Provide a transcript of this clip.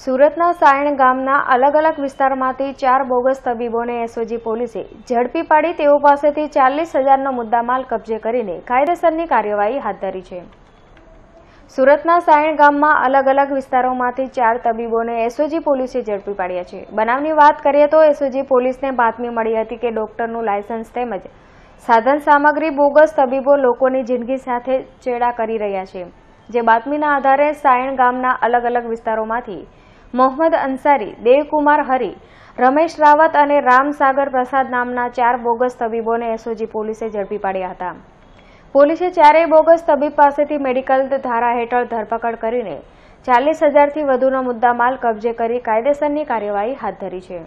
સુરતના સાયણ ગામના અલગ અલગ વિસ્તારમાંથી ચાર બોગસ તબીબોને એસઓજી પોલીસે ઝડપી પાડી તેઓ પાસેથી ચાલીસ હજારનો મુદ્દામાલ કબજે કરીને કાયદેસરની કાર્યવાહી હાથ ધરી છે સુરતના સાયણ ગામમાં અલગ અલગ વિસ્તારોમાંથી ચાર તબીબોને એસઓજી પોલીસે ઝડપી પાડ્યા છે બનાવની વાત કરીએ તો એસઓજી પોલીસને બાતમી મળી હતી કે ડોક્ટરનું લાયસન્સ તેમજ સાધન સામગ્રી બોગસ તબીબો લોકોની જિંદગી સાથે ચેડા કરી રહ્યા છે જે બાતમીના આધારે સાયણ ગામના અલગ અલગ વિસ્તારોમાંથી મોહમ્મદ અન્સારી દેવકુમાર હરી રમેશ રાવત અને રામસાગર પ્રસાદ નામના ચાર બોગસ તબીબોને એસઓજી પોલીસે ઝડપી પાડ્યા હતા પોલીસે ચારેય બોગસ તબીબ પાસેથી મેડિકલ ધારા હેઠળ ધરપકડ કરીને ચાલીસ હજારથી વધુનો મુદ્દામાલ કબજે કરી કાયદેસરની કાર્યવાહી હાથ ધરી છે